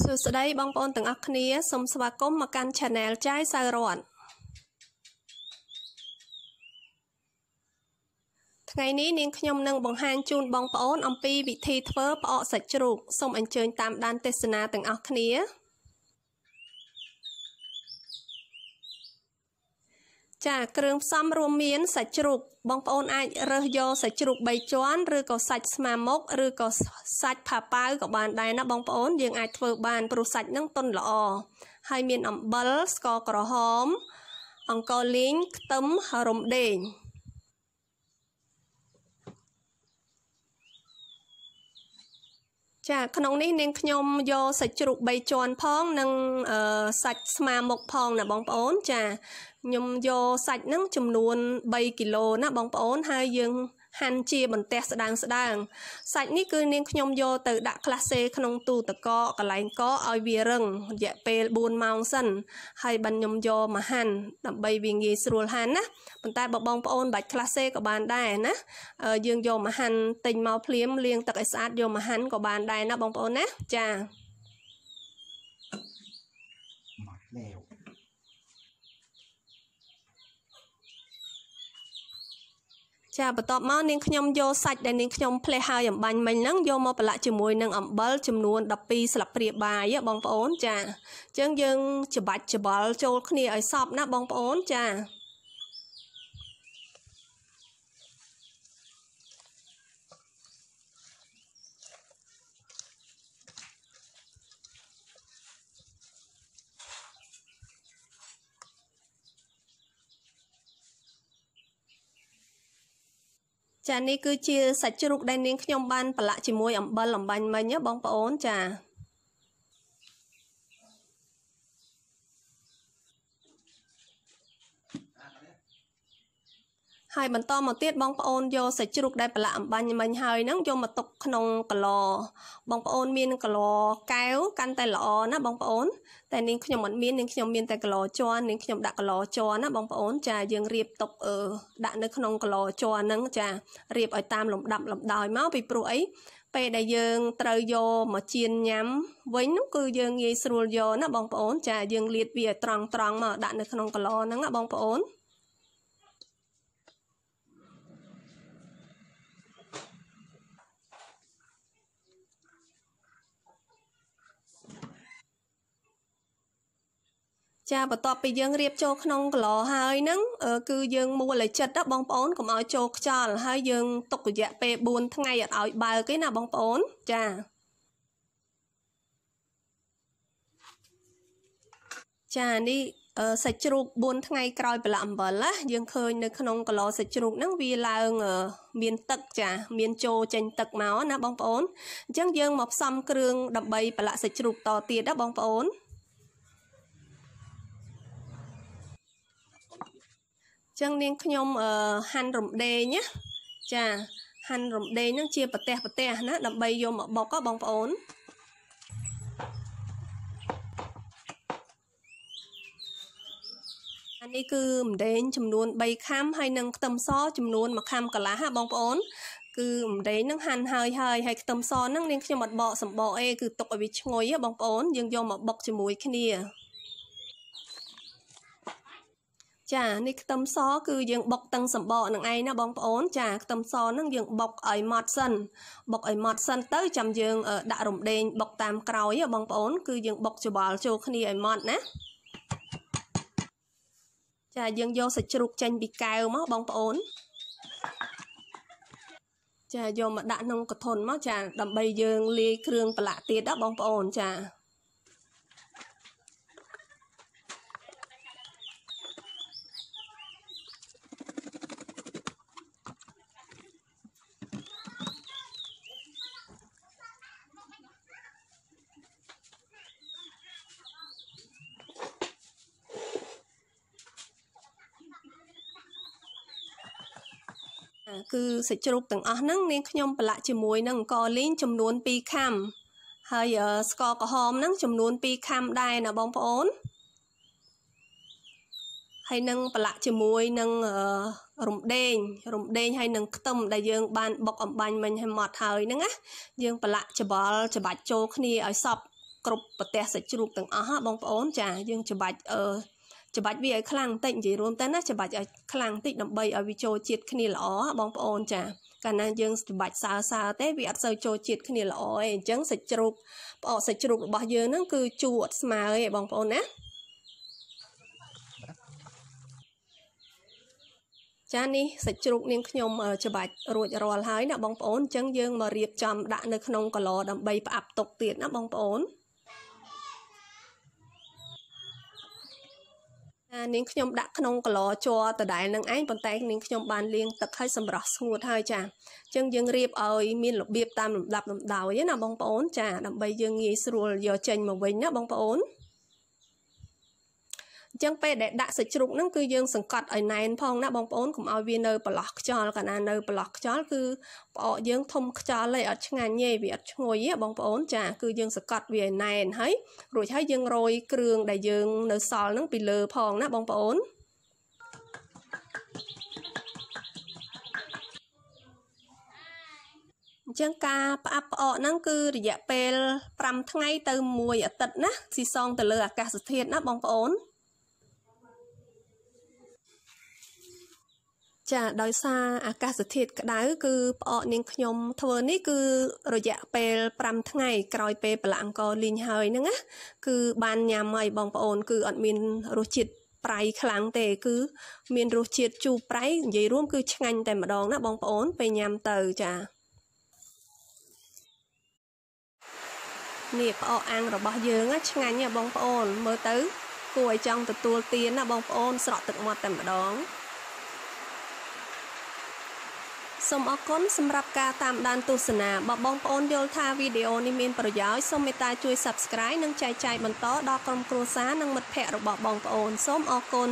សួស្តីបងប្អូនទាំងអស់គ្នាសូមស្វាគមន៍មកកាន់ Channel ចាយសៅរ័តថ្ងៃនេះនាងខ្ញុំនឹងបង្ហាញជូនបងប្អូនអំពីវិធីធ្វើផ្អកសាច់ជ្រូកសូមអញ្ជើញ តាម ដានទស្សនាទាំងអស់គ្នា ចាគ្រឿងផ្សំរួមមានសាច់ជ្រូកបងប្អូនអាចរើសយកសាច់ជ្រូក3ជាន់ឬក៏សាច់ស្មាមុខឬក៏សាច់ផាប៉ាវក៏បានដែរណាបងប្អូនយើងអាចធ្វើបានព្រោះសាច់នឹងទន់ល្អហើយមានអំបិលស្ករក្រហមអង្ករលីងខ្ទឹមរំដេងចាក្នុងនេះនាងខ្ញុំយកសាច់ជ្រូក3ជាន់ផងនិងសាច់ស្មាមុខផងណាបងប្អូនចាខ្ញុំយកសាច់ហ្នឹងចំនួន3គីឡូណាបងប្អូនហើយយើងហាន់ជាបន្ទះស្ដើងស្ដើងសាច់នេះគឺ នាងខ្ញុំយកទៅដាក់ក្លាសេក្នុងទូទឹកកកកន្លែងកឲ្យវារឹងរយៈពេល4ម៉ោងសិនហើយបានខ្ញុំយកមកហាន់ដើម្បីវាងាយស្រួលហាន់ណាប៉ុន្តែបើបងប្អូន បាច់ក្លាសេក៏បានដែរណាយើងយកមកហាន់ទិញមកភ្លាមលាងទឹកឲ្យស្អាតយកមកហាន់ក៏បានដែរណាបងប្អូនណាចាចាបន្ទាប់មកនាងខ្ញុំយកសាច់ដែលនាងខ្ញុំផ្លេសហើយអំបាញ់មិញហ្នឹងយកមកប្រឡាក់ជាមួយនឹងអំបិលចំនួន12ស្លាបព្រាបាយបងប្អូនចាអញ្ចឹងយើងច្របាច់ច្របល់ចូលគ្នាឲ្យសពណាបងប្អូនចាចានេះគឺជាសាច់ជ្រូកដែលនាងខ្ញុំបានប្រឡាក់ជាមួយអំបិលអំបាញ់មិញណាបងប្អូនចាហើយបន្តមកទៀតបងប្អូនយកសាច់ជ្រូកដែលប្រឡាក់អំបញ្ញមិញហើយហ្នឹងយកមកទុកក្នុងកឡបងប្អូនមានកឡកែវកាន់តែល្អណាបងប្អូនតែនាងខ្ញុំអត់មាននាងខ្ញុំមានតែកឡជន់នាងខ្ញុំដាក់កឡជន់ណាបងប្អូនចាយើងរៀបទុកដាក់នៅក្នុងកឡជន់ហ្នឹងចារៀបឲ្យតាមលំដាប់លំដោយមកពីព្រោះអីពេលដែលយើងត្រូវយកមកចៀនញ៉ាំវិញនោះគឺយើងងាយស្រួលយកណាបងប្អូនចាយើងលាតវាត្រង់ត្រង់មកដាក់នៅក្នុងកឡហ្នឹងណាបងប្អូនចាបន្ទាប់ពីយើងរៀបចូលក្នុងកន្លហើយហ្នឹងគឺយើងមូលឲ្យចិត្តណាបងប្អូនកុំឲ្យចូលខ្យល់ហើយយើង ទុករយៈពេល4ថ្ងៃអត់ឲ្យបើកទេណាបងប្អូនចាចានេះសាច់ជ្រូក4ថ្ងៃក្រោយប្រឡាក់អំបិលណាយើងឃើញនៅក្នុងកឡោសាច់ជ្រូកហ្នឹងវាឡើង មាន ទឹកចា មានចូលចេញទឹកមកណាបងប្អូនអញ្ចឹងយើងមកផ្សំគ្រឿងដើម្បីប្រឡាក់សាច់ជ្រូកតទៀតណាបងប្អូនចឹងនាងខ្ញុំហាន់រំដេងណាចាហាន់រំដេងហ្នឹងជាប្រទេស ប្រទេសណាដើម្បីយកមកបុកបងប្អូនអានេះគឺរំដេងចំនួន3ខាំហើយនឹងខ្ទឹមសចំនួន1ខាំកន្លះហ่าបងប្អូន គឺរំដេងនឹងហាន់ហើយហើយហើយខ្ទឹមសហ្នឹងនាងខ្ញុំអត់បកសម្បកអីគឺទុកឲ្យវាឈ្ងុយហ៎បងប្អូនយើងយកមកបុកជាមួយគ្នាចានេះខ្ទឹមសគឺយើងបុកទាំងសម្បកនឹងឯងណាបងប្អូន ចាខ្ទឹមសនឹងយើងបុកឲ្យម៉ត់សិនបុកឲ្យម៉ត់សិនទៅចាំយើង ដាក់រំដេងបុកតាមក្រោយបងប្អូន គឺយើងបុកច្បល់ចូលគ្នាឲ្យម៉ត់ណាចាយើងយកសាច់ជ្រូកចេញពីកែវមកបងប្អូនចាយកមកដាក់ក្នុងកធុនមកចា ដើម្បីយើងលាយគ្រឿងប្រឡាក់ទៀតណាបងប្អូន ចាគឺសាច់ជ្រូកទាំងអស់ហ្នឹងនាងខ្ញុំប្រឡាក់ជាមួយនឹងអង្ករលីងចំនួន2ខាំហើយស្ករក្រហមហ្នឹងចំនួន2ខាំដែរណាបងប្អូនហើយនឹងប្រឡាក់ជាមួយនឹងរំដេងរំដេងហើយនឹងខ្ទឹមដែលយើង បានបុកអំបាញ់មិញឲ្យម៉ត់ហើយហ្នឹងណាយើងប្រឡាក់ច្បល់ច្បាច់ចូលគ្នាឲ្យសពគ្រប់ប្រទេសសាច់ជ្រូកទាំងអស់បងប្អូន ចាយើងច្បាច់អឺច្របាច់វាឲ្យខ្លាំងតិចនិយាយរួមទៅណាច្របាច់ឲ្យខ្លាំងតិចដើម្បីឲ្យវាចូលជាតិគ្នាល្អបងប្អូន ចាកាលណាយើងច្របាច់សើសើទេ វាអត់សូវចូលជាតិគ្នាល្អទេអញ្ចឹងសាច់ជ្រូកផ្អកសាច់ជ្រូករបស់យើងហ្នឹង គឺជូរអត់ស្មើទេបងប្អូនណាចានេះសាច់ជ្រូកនាងខ្ញុំច្បាច់រួចរាល់ហើយណាបងប្អូនអញ្ចឹងយើងមករៀបចំដាក់នៅក្នុងកឡដើម្បីផ្អាប់ទុកទៀតណាបងប្អូនអានាងខ្ញុំដាក់ក្នុងកឡជ័រដដែលនឹងឯងប៉ុន្តែនាងខ្ញុំបានលាងទឹកឲ្យសម្រស់ស្ងួតហើយចាអញ្ចឹងយើងរៀបឲ្យមានរបៀបតាមលំដាប់លំដោយណាបងប្អូនចាដើម្បីយើងងាយស្រួលយកចេញមកវិញណាបងប្អូនអញ្ចឹងពេលដែលដាក់សាច់ជ្រូកហ្នឹងគឺយើងសង្កត់ឲ្យណែនផងណាបងប្អូនកុំឲ្យវានៅប្រឡោះខ្យល់កាលណានៅប្រឡោះខ្យល់គឺផ្អកយើងធំខ្យល់ហើយអត់ឆ្ងាញ់ទេវាអត់ឈ្ងុយទេបងប្អូន ចាគឺយើងសង្កត់វាឲ្យណែនហើយរួចហើយយើងរោយគ្រឿងដែលយើង នៅសល់ហ្នឹងពីលើផងណាបងប្អូនអញ្ចឹងការផ្អាប់ផ្អកហ្នឹងគឺរយៈពេល5ថ្ងៃទៅ1អាទិត្យណាស៊ីសងទៅលើអាកាសធាតុណាបងប្អូនចាដោយសារអាកាសធាតុក្តៅគឺប្អកនាងខ្ញុំធ្វើនេះគឺរយៈពេល5ថ្ងៃក្រោយពេលប្រឡាំងកលីងហើយហ្នឹងណាគឺ បានញ៉ាំហើយបងប្អូនគឺអត់មាន រសជាតិប្រៃខ្លាំងទេ គឺ មានរសជាតិជូរប្រៃនិយាយរួមគឺ ឆ្ងាញ់តែម្ដងណាបងប្អូនពេលញ៉ាំទៅចានេះផ្អកអាំងរបស់យើង ឆ្ងាញ់ណាបងប្អូនមើលទៅ គួរឲ្យចង់ទទួលទានណាបងប្អូន ស្រក់ទឹកមាត់តែម្ដងសូមអរគុណសម្រាប់ការតាមដានទស្សនាបើបងប្អូនយល់ថាវីដេអូនេះមានប្រយោជន៍សូមមេត្តាជួយ Subscribe និងចែកចាយបន្តដល់ក្រុមគ្រួសារនិងមិត្តភ័ក្តិរបស់បងប្អូនសូមអរគុណ